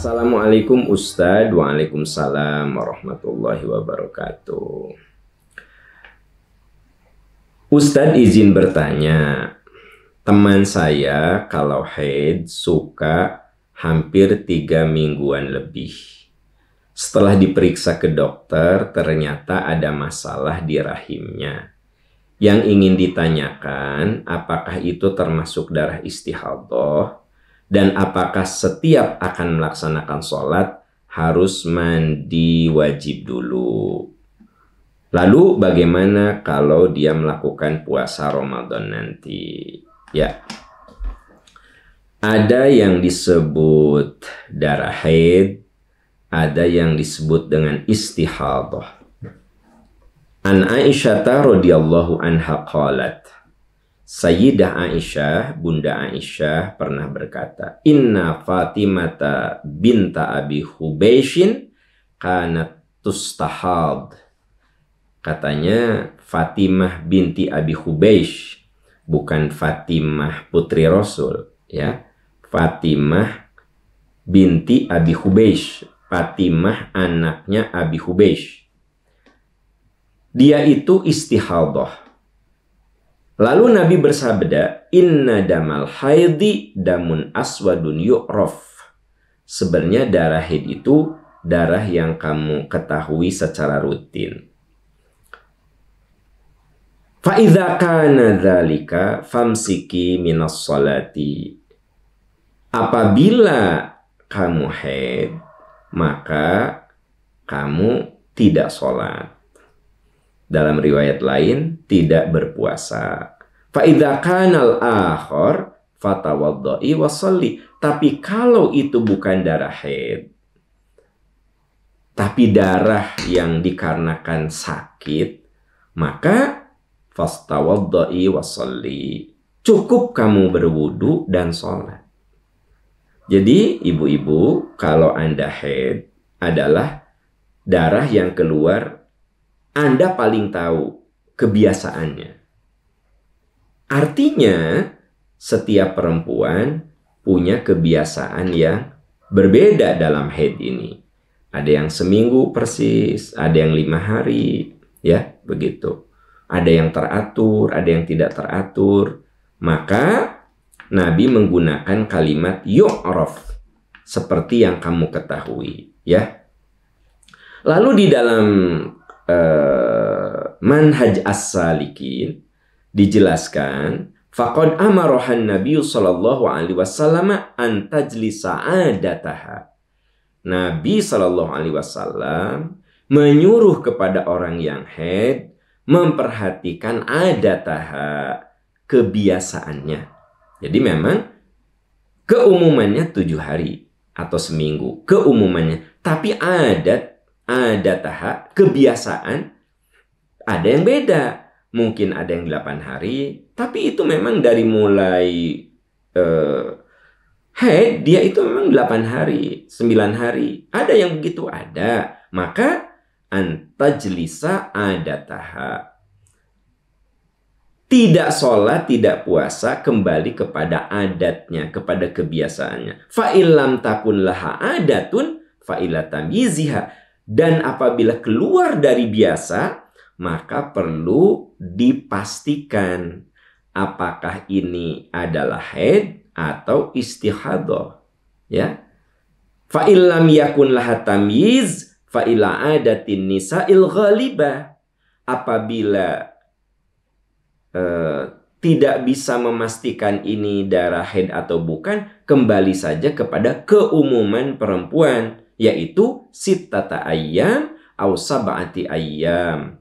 Assalamualaikum Ustadz, Waalaikumsalam warahmatullahi wabarakatuh. Ustadz izin bertanya, teman saya kalau haid suka hampir tiga mingguan lebih. Setelah diperiksa ke dokter, ternyata ada masalah di rahimnya. Yang ingin ditanyakan, apakah itu termasuk darah istihadah dan apakah setiap akan melaksanakan sholat harus mandi wajib dulu. Lalu bagaimana kalau dia melakukan puasa Ramadan nanti? Ya. Ada yang disebut darah haid, ada yang disebut dengan istihadah. An Aisyah radhiyallahu anha qalat Sayyidah Aisyah, Bunda Aisyah pernah berkata, Inna Fatimata binta Abi Hubeishin kanat tustahad. Katanya Fatimah binti Abi Hubeish, bukan Fatimah putri Rasul, ya. Fatimah binti Abi Hubeish, Fatimah anaknya Abi Hubeish. Dia itu istihadah Lalu Nabi bersabda, "Inna damal haidi damun aswadun yu'rof. Sebenarnya darah haid itu darah yang kamu ketahui secara rutin. Fa'idha kana dhalika famsiki minas salati. Apabila kamu haid, maka kamu tidak sholat. Dalam riwayat lain, tidak berpuasa. Fa'idha kanal akhor fatawaddai wasalli. Tapi kalau itu bukan darah haid, tapi darah yang dikarenakan sakit, maka fastawaddai wasalli. Cukup kamu berwudu dan sholat. Jadi ibu-ibu kalau Anda haid adalah darah yang keluar anda paling tahu kebiasaannya. Artinya, setiap perempuan punya kebiasaan yang berbeda dalam head ini. Ada yang seminggu persis, ada yang lima hari, ya begitu. Ada yang teratur, ada yang tidak teratur. Maka Nabi menggunakan kalimat yu'raf seperti yang kamu ketahui, ya. Lalu di dalam Eh, manhaj as-salikin dijelaskan faqad amarohan Nabi sallallahu alaihi wasallam an tajlisa adataha. Nabi sallallahu alaihi wasallam menyuruh kepada orang yang head memperhatikan adataha kebiasaannya. Jadi memang keumumannya tujuh hari atau seminggu keumumannya. Tapi adat ada tahap kebiasaan, ada yang beda. Mungkin ada yang 8 hari, tapi itu memang dari mulai uh, eh, head, dia itu memang 8 hari, sembilan hari. Ada yang begitu, ada. Maka antajlisa tahap Tidak sholat, tidak puasa, kembali kepada adatnya, kepada kebiasaannya. Fa'ilam takun laha adatun fa'ilatam yiziha dan apabila keluar dari biasa, maka perlu dipastikan apakah ini adalah haid atau istihadah. Ya. Fa illam yakun laha tamyiz fa ila adatin nisa'il ghaliba. Apabila eh, tidak bisa memastikan ini darah haid atau bukan, kembali saja kepada keumuman perempuan yaitu sitata ayam au sab'ati ayam.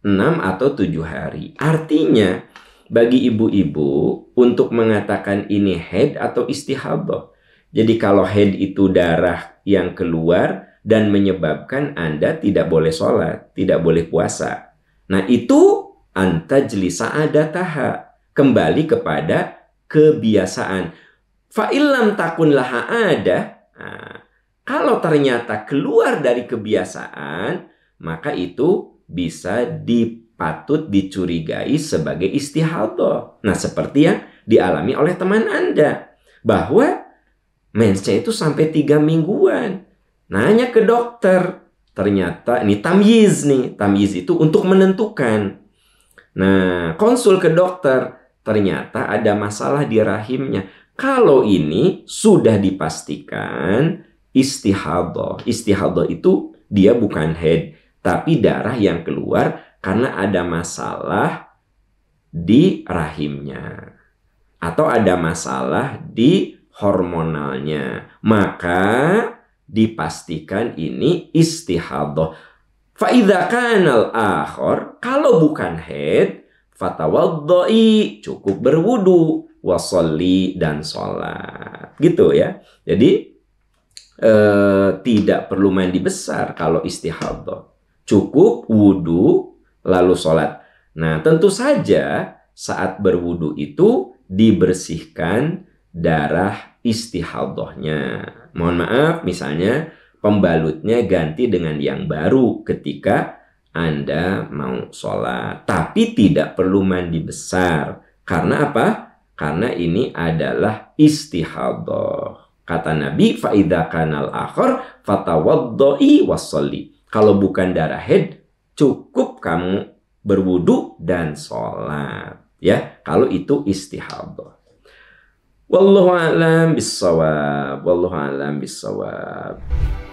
6 atau tujuh hari. Artinya bagi ibu-ibu untuk mengatakan ini head atau istihadah. Jadi kalau head itu darah yang keluar dan menyebabkan Anda tidak boleh sholat, tidak boleh puasa. Nah itu ada sa'adataha. Kembali kepada kebiasaan. Fa'illam takun laha ada. Nah, kalau ternyata keluar dari kebiasaan, maka itu bisa dipatut dicurigai sebagai istihato. Nah, seperti yang dialami oleh teman Anda bahwa mensnya itu sampai tiga mingguan. Nanya ke dokter, ternyata ini tamyiz nih. Tamyiz itu untuk menentukan. Nah, konsul ke dokter, ternyata ada masalah di rahimnya. Kalau ini sudah dipastikan istihadah. Istihadah itu dia bukan head, tapi darah yang keluar karena ada masalah di rahimnya atau ada masalah di hormonalnya. Maka dipastikan ini istihadah. Fa'idha kanal akhor, kalau bukan head, fatawaddai, cukup berwudu, wasoli dan sholat. Gitu ya. Jadi, e, tidak perlu mandi besar kalau istihadah. Cukup wudhu lalu sholat. Nah tentu saja saat berwudhu itu dibersihkan darah istihadohnya. Mohon maaf misalnya pembalutnya ganti dengan yang baru ketika Anda mau sholat. Tapi tidak perlu mandi besar. Karena apa? Karena ini adalah istihadoh. Kata Nabi, faida kanal akhor fatawadoi wasoli. Kalau bukan darah head, cukup kamu berwudu dan sholat. Ya, kalau itu istihadah. Wallahu a'lam bissawab. Wallahu a'lam bissawab.